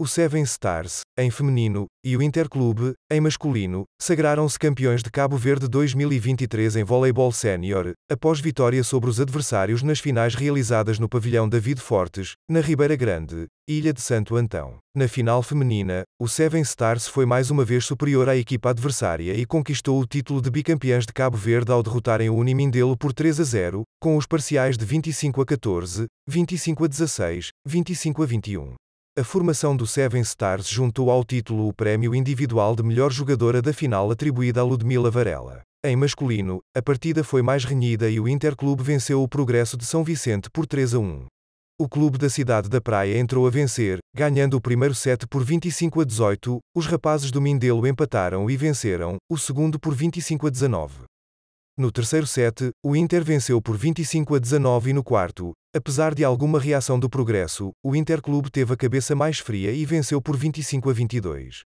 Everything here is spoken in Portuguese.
o Seven Stars, em feminino, e o Interclube, em masculino, sagraram-se campeões de Cabo Verde 2023 em voleibol sénior, após vitória sobre os adversários nas finais realizadas no pavilhão David Fortes, na Ribeira Grande, Ilha de Santo Antão. Na final feminina, o Seven Stars foi mais uma vez superior à equipa adversária e conquistou o título de bicampeãs de Cabo Verde ao derrotarem o Unimindelo por 3 a 0, com os parciais de 25 a 14, 25 a 16, 25 a 21. A formação do Seven Stars juntou ao título o prémio individual de melhor jogadora da final atribuída a Ludmila Varela. Em masculino, a partida foi mais renhida e o Interclube venceu o Progresso de São Vicente por 3 a 1. O clube da cidade da Praia entrou a vencer, ganhando o primeiro set por 25 a 18. Os rapazes do Mindelo empataram e venceram, o segundo por 25 a 19. No terceiro set, o Inter venceu por 25 a 19 e no quarto, Apesar de alguma reação do progresso, o Interclube teve a cabeça mais fria e venceu por 25 a 22.